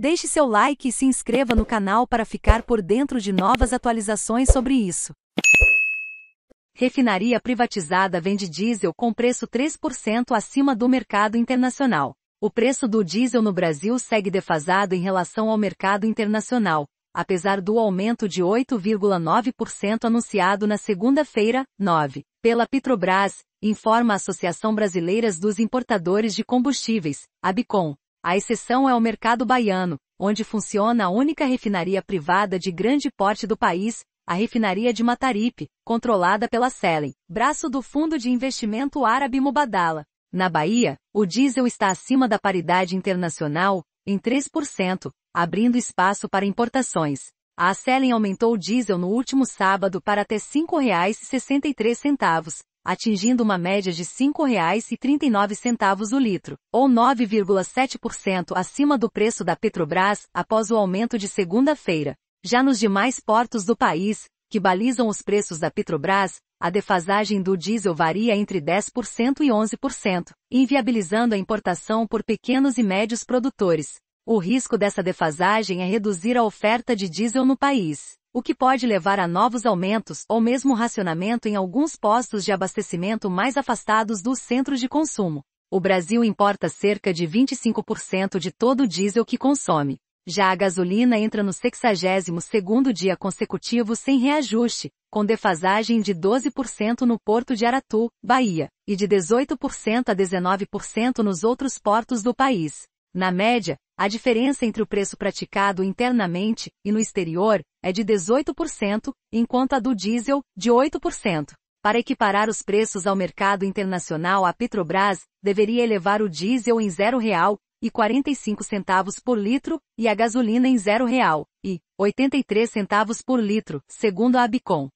Deixe seu like e se inscreva no canal para ficar por dentro de novas atualizações sobre isso. Refinaria privatizada vende diesel com preço 3% acima do mercado internacional. O preço do diesel no Brasil segue defasado em relação ao mercado internacional, apesar do aumento de 8,9% anunciado na segunda-feira, 9, pela Petrobras, informa a Associação Brasileira dos Importadores de Combustíveis, ABICOM, a exceção é o mercado baiano, onde funciona a única refinaria privada de grande porte do país, a refinaria de Mataripe, controlada pela Selen, braço do fundo de investimento árabe Mubadala. Na Bahia, o diesel está acima da paridade internacional, em 3%, abrindo espaço para importações. A Selen aumentou o diesel no último sábado para até R$ 5,63, atingindo uma média de R$ 5,39 o litro, ou 9,7% acima do preço da Petrobras após o aumento de segunda-feira. Já nos demais portos do país, que balizam os preços da Petrobras, a defasagem do diesel varia entre 10% e 11%, inviabilizando a importação por pequenos e médios produtores. O risco dessa defasagem é reduzir a oferta de diesel no país o que pode levar a novos aumentos ou mesmo racionamento em alguns postos de abastecimento mais afastados dos centros de consumo. O Brasil importa cerca de 25% de todo o diesel que consome. Já a gasolina entra no 62º dia consecutivo sem reajuste, com defasagem de 12% no porto de Aratu, Bahia, e de 18% a 19% nos outros portos do país. Na média, a diferença entre o preço praticado internamente e no exterior é de 18%, enquanto a do diesel, de 8%. Para equiparar os preços ao mercado internacional, a Petrobras deveria elevar o diesel em R$ 0,45 por litro e a gasolina em R$ 0,83 por litro, segundo a Abicom.